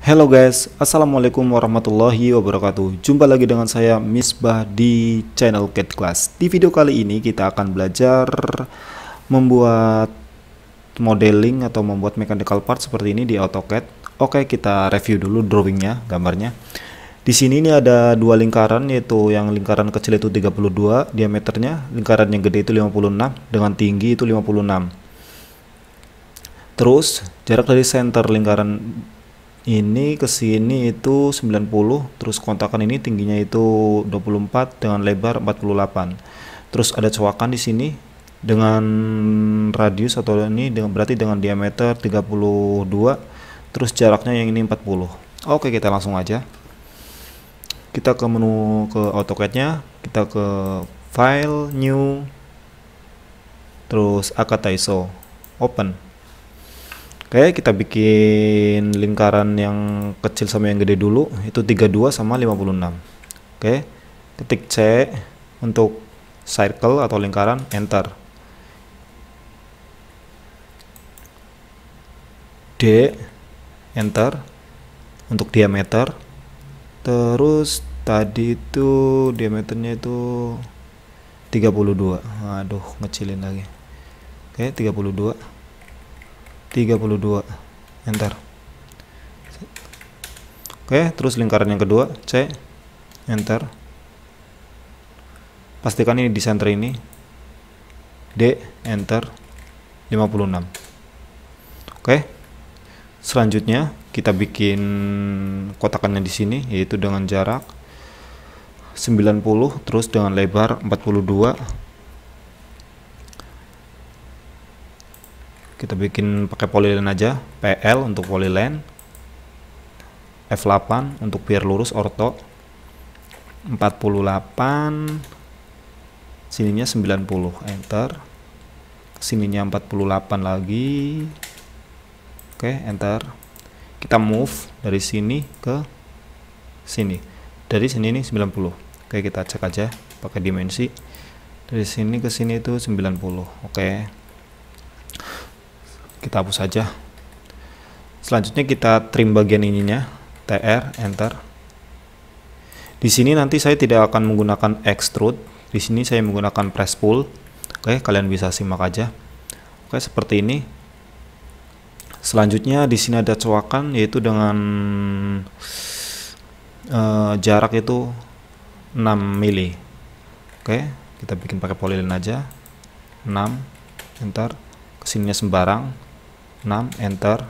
Hello guys, Assalamualaikum warahmatullahi wabarakatuh Jumpa lagi dengan saya Misbah di channel Cat Class Di video kali ini kita akan belajar membuat modeling atau membuat mechanical part seperti ini di AutoCAD Oke kita review dulu drawingnya, gambarnya di sini ini ada dua lingkaran yaitu yang lingkaran kecil itu 32 diameternya, lingkaran yang gede itu 56 dengan tinggi itu 56. Terus jarak dari center lingkaran ini ke sini itu 90 terus kontakan ini tingginya itu 24 dengan lebar 48 terus ada coakan di sini dengan radius atau ini dengan berarti dengan diameter 32 terus jaraknya yang ini 40 oke kita langsung aja kita ke menu ke AutoCAD nya kita ke file new terus akata iso open Oke, kita bikin lingkaran yang kecil sama yang gede dulu, itu 32 sama 56. Oke, ketik C untuk circle atau lingkaran, enter. D, enter, untuk diameter. Terus tadi itu diameternya itu 32. Aduh, ngecilin lagi. Oke, 32. 32 enter oke terus lingkaran yang kedua C enter pastikan ini di center ini D enter 56 oke selanjutnya kita bikin kotakannya di sini yaitu dengan jarak 90 terus dengan lebar 42 kita bikin pakai polyline aja PL untuk polyline F8 untuk biar lurus orto 48 sininya 90 enter sininya 48 lagi oke enter kita move dari sini ke sini dari sini ini 90 oke kita cek aja pakai dimensi dari sini ke sini itu 90 oke kita hapus saja selanjutnya kita trim bagian ininya tr enter di sini nanti saya tidak akan menggunakan extrude di sini saya menggunakan press pull oke kalian bisa simak aja oke seperti ini selanjutnya di sini ada coakan yaitu dengan uh, jarak itu 6 mili oke kita bikin pakai polyline aja 6 enter kesininya sembarang 6 enter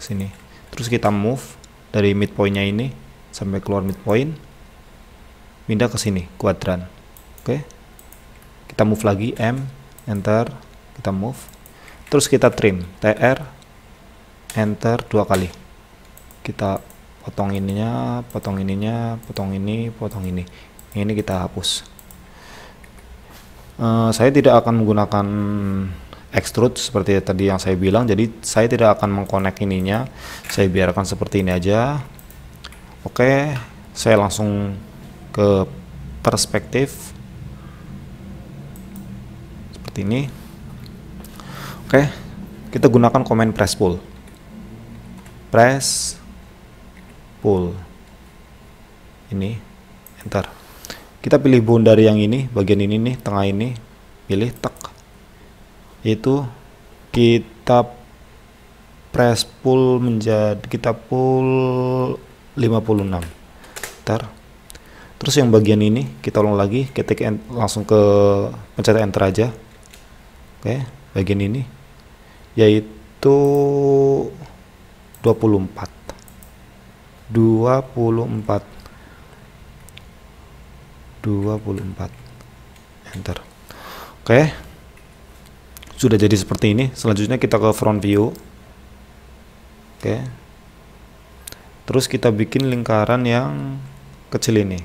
sini terus kita move dari midpointnya ini sampai keluar midpoint pindah ke sini kuadran oke okay. kita move lagi M enter kita move terus kita trim TR enter dua kali kita potong ininya potong ininya potong ini potong ini ini kita hapus uh, saya tidak akan menggunakan extrude seperti tadi yang saya bilang jadi saya tidak akan mengkonek ininya saya biarkan seperti ini aja oke saya langsung ke perspektif seperti ini oke kita gunakan command press pull press pull ini enter kita pilih dari yang ini bagian ini nih tengah ini pilih tek itu kita press pull menjadi kita pull 56 ntar terus yang bagian ini kita ulang lagi ketik langsung ke pencet enter aja oke bagian ini yaitu 24 24 24 enter oke okay sudah jadi seperti ini selanjutnya kita ke front view oke terus kita bikin lingkaran yang kecil ini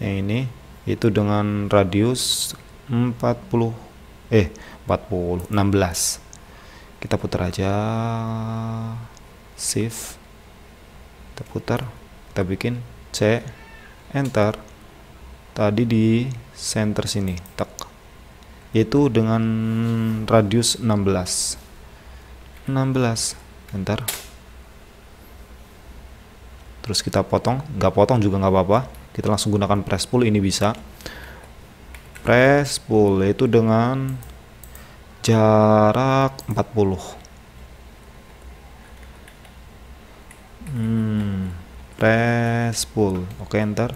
yang ini itu dengan radius 40 eh 40 16 kita putar aja shift kita putar kita bikin C enter tadi di center sini tak yaitu dengan radius 16 16 enter terus kita potong nggak potong juga nggak apa-apa kita langsung gunakan press pull ini bisa press pull yaitu dengan jarak 40 hmm, press pull oke enter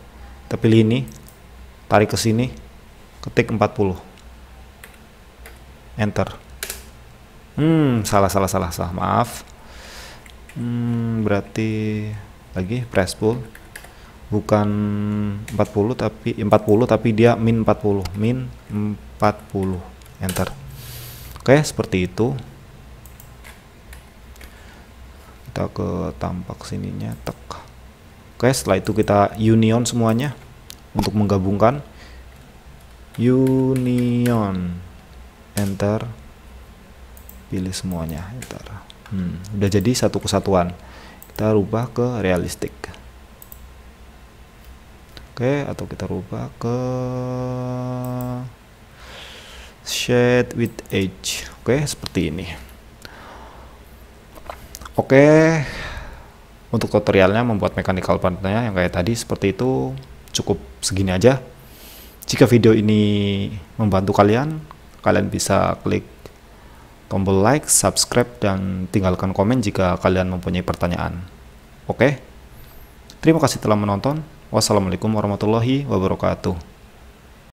kita pilih ini tarik ke sini ketik 40 enter hmm salah salah salah salah maaf hmm, berarti lagi press pull bukan 40 tapi 40 eh, tapi dia min 40 min 40 enter oke seperti itu kita ke tampak sininya tek oke setelah itu kita union semuanya untuk menggabungkan union enter pilih semuanya enter hmm, udah jadi satu kesatuan kita rubah ke realistik oke atau kita rubah ke shade with edge oke seperti ini oke untuk tutorialnya membuat mechanical partnya yang kayak tadi seperti itu cukup segini aja jika video ini membantu kalian kalian bisa klik tombol like, subscribe, dan tinggalkan komen jika kalian mempunyai pertanyaan. Oke, terima kasih telah menonton. Wassalamualaikum warahmatullahi wabarakatuh.